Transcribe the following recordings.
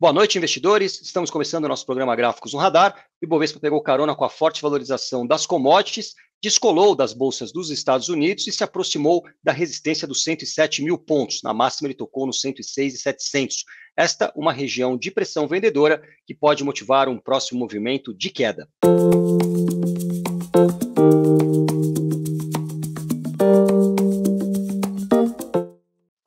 Boa noite, investidores. Estamos começando o nosso programa Gráficos no Radar. O Ibovespa pegou carona com a forte valorização das commodities, descolou das bolsas dos Estados Unidos e se aproximou da resistência dos 107 mil pontos. Na máxima, ele tocou nos 106,700. Esta, uma região de pressão vendedora que pode motivar um próximo movimento de queda. Música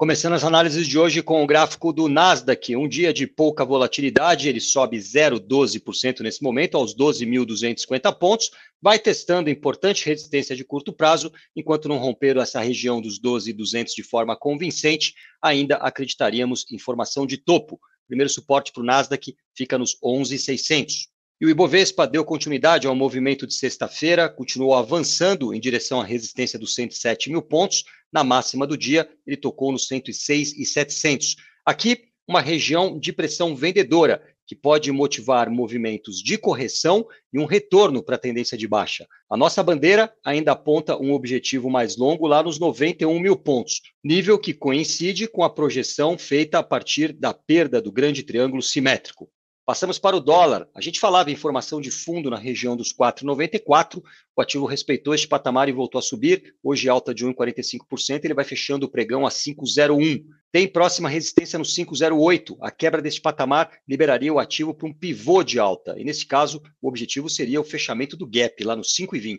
Começando as análises de hoje com o gráfico do Nasdaq, um dia de pouca volatilidade, ele sobe 0,12% nesse momento, aos 12.250 pontos, vai testando importante resistência de curto prazo, enquanto não romper essa região dos 12.200 de forma convincente, ainda acreditaríamos em formação de topo. primeiro suporte para o Nasdaq fica nos 11.600. E o Ibovespa deu continuidade ao movimento de sexta-feira, continuou avançando em direção à resistência dos 107 mil pontos. Na máxima do dia, ele tocou nos 106 e 700. Aqui, uma região de pressão vendedora, que pode motivar movimentos de correção e um retorno para a tendência de baixa. A nossa bandeira ainda aponta um objetivo mais longo lá nos 91 mil pontos, nível que coincide com a projeção feita a partir da perda do grande triângulo simétrico. Passamos para o dólar. A gente falava em formação de fundo na região dos 4,94. O ativo respeitou este patamar e voltou a subir. Hoje alta de 1,45%. Ele vai fechando o pregão a 5,01. Tem próxima resistência no 5,08. A quebra deste patamar liberaria o ativo para um pivô de alta. E nesse caso, o objetivo seria o fechamento do gap lá no 5,20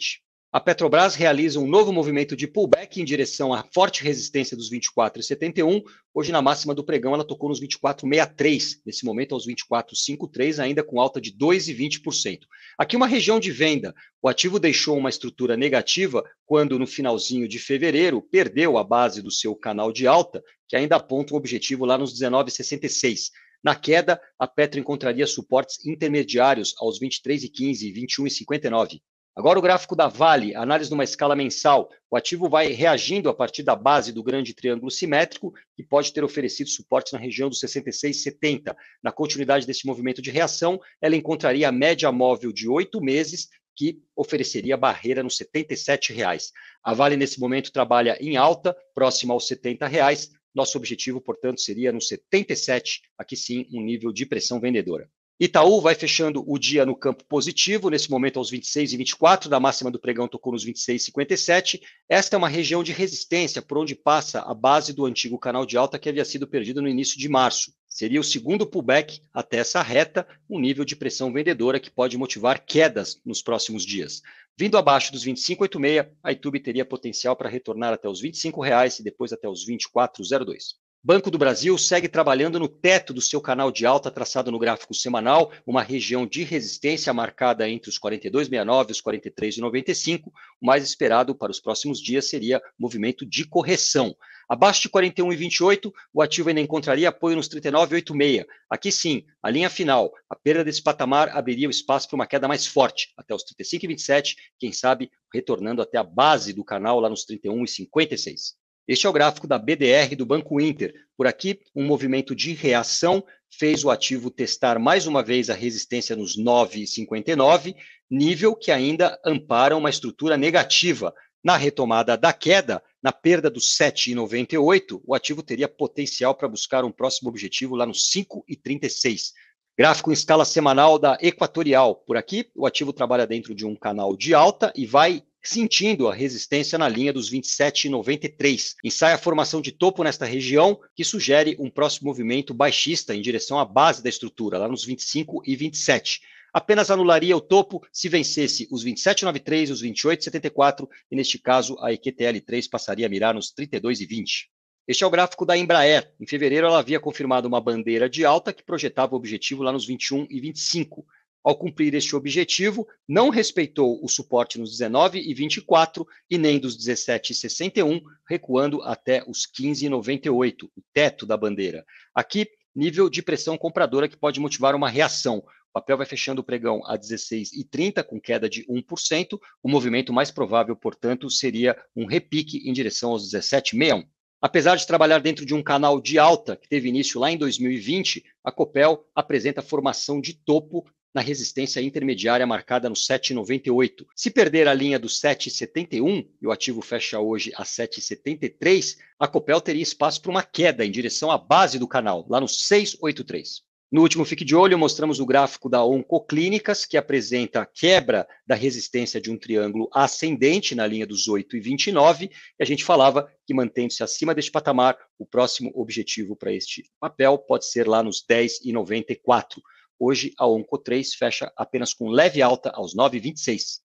a Petrobras realiza um novo movimento de pullback em direção à forte resistência dos 24,71. Hoje, na máxima do pregão, ela tocou nos 24,63. Nesse momento, aos 24,53, ainda com alta de 2,20%. Aqui, uma região de venda. O ativo deixou uma estrutura negativa quando, no finalzinho de fevereiro, perdeu a base do seu canal de alta, que ainda aponta um objetivo lá nos 19,66. Na queda, a Petro encontraria suportes intermediários aos 23,15 e 21,59. Agora o gráfico da Vale, análise numa escala mensal. O ativo vai reagindo a partir da base do grande triângulo simétrico, que pode ter oferecido suporte na região dos 66,70. Na continuidade desse movimento de reação, ela encontraria a média móvel de oito meses, que ofereceria barreira nos R$ 77,00. A Vale, nesse momento, trabalha em alta, próxima aos R$ 70,00. Nosso objetivo, portanto, seria nos 77, aqui sim, um nível de pressão vendedora. Itaú vai fechando o dia no campo positivo, nesse momento aos 26 e 24, da máxima do pregão tocou nos 26 57. Esta é uma região de resistência por onde passa a base do antigo canal de alta que havia sido perdido no início de março. Seria o segundo pullback até essa reta, um nível de pressão vendedora que pode motivar quedas nos próximos dias. Vindo abaixo dos 25,86, a ITUB teria potencial para retornar até os R$ 25,00 e depois até os 24,02. Banco do Brasil segue trabalhando no teto do seu canal de alta traçado no gráfico semanal, uma região de resistência marcada entre os 42,69 e os 43,95. O mais esperado para os próximos dias seria movimento de correção. Abaixo de 41,28, o ativo ainda encontraria apoio nos 39,86. Aqui sim, a linha final. A perda desse patamar abriria o espaço para uma queda mais forte, até os 35,27, quem sabe retornando até a base do canal lá nos 31,56. Este é o gráfico da BDR do Banco Inter. Por aqui, um movimento de reação fez o ativo testar mais uma vez a resistência nos 9,59, nível que ainda ampara uma estrutura negativa. Na retomada da queda, na perda dos 7,98, o ativo teria potencial para buscar um próximo objetivo lá nos 5,36. Gráfico em escala semanal da Equatorial. Por aqui, o ativo trabalha dentro de um canal de alta e vai sentindo a resistência na linha dos 27,93. Ensai a formação de topo nesta região, que sugere um próximo movimento baixista em direção à base da estrutura, lá nos 25 e 27 apenas anularia o topo se vencesse os 27,93, os 28,74 e, neste caso, a EQTL3 passaria a mirar nos 32,20. Este é o gráfico da Embraer. Em fevereiro, ela havia confirmado uma bandeira de alta que projetava o objetivo lá nos 21 e 25. Ao cumprir este objetivo, não respeitou o suporte nos 19 e 24 e nem dos 17 e 61, recuando até os 15 e 98, o teto da bandeira. Aqui, nível de pressão compradora que pode motivar uma reação. O papel vai fechando o pregão a 16,30, com queda de 1%. O movimento mais provável, portanto, seria um repique em direção aos 17,61. Apesar de trabalhar dentro de um canal de alta que teve início lá em 2020, a Copel apresenta formação de topo na resistência intermediária marcada no 7,98. Se perder a linha do 7,71 e o ativo fecha hoje a 7,73, a Copel teria espaço para uma queda em direção à base do canal, lá no 683. No último Fique de Olho, mostramos o gráfico da Oncoclínicas, que apresenta a quebra da resistência de um triângulo ascendente na linha dos 8 e 29, e a gente falava que, mantendo-se acima deste patamar, o próximo objetivo para este papel pode ser lá nos 10 e 94. Hoje, a Onco 3 fecha apenas com leve alta aos 9,26.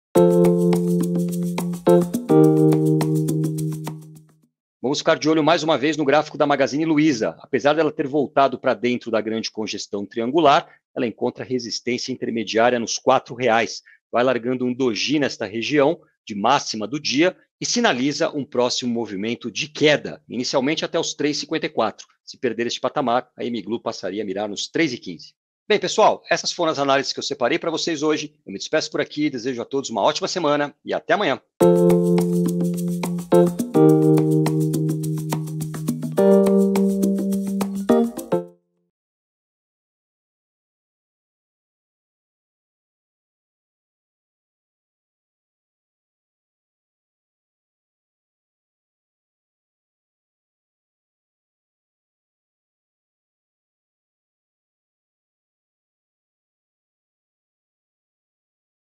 Vamos ficar de olho mais uma vez no gráfico da Magazine Luiza. Apesar dela ter voltado para dentro da grande congestão triangular, ela encontra resistência intermediária nos R$ reais. Vai largando um doji nesta região, de máxima do dia, e sinaliza um próximo movimento de queda, inicialmente até os 3,54. Se perder este patamar, a Emiglu passaria a mirar nos 3,15. Bem, pessoal, essas foram as análises que eu separei para vocês hoje. Eu me despeço por aqui, desejo a todos uma ótima semana e até amanhã.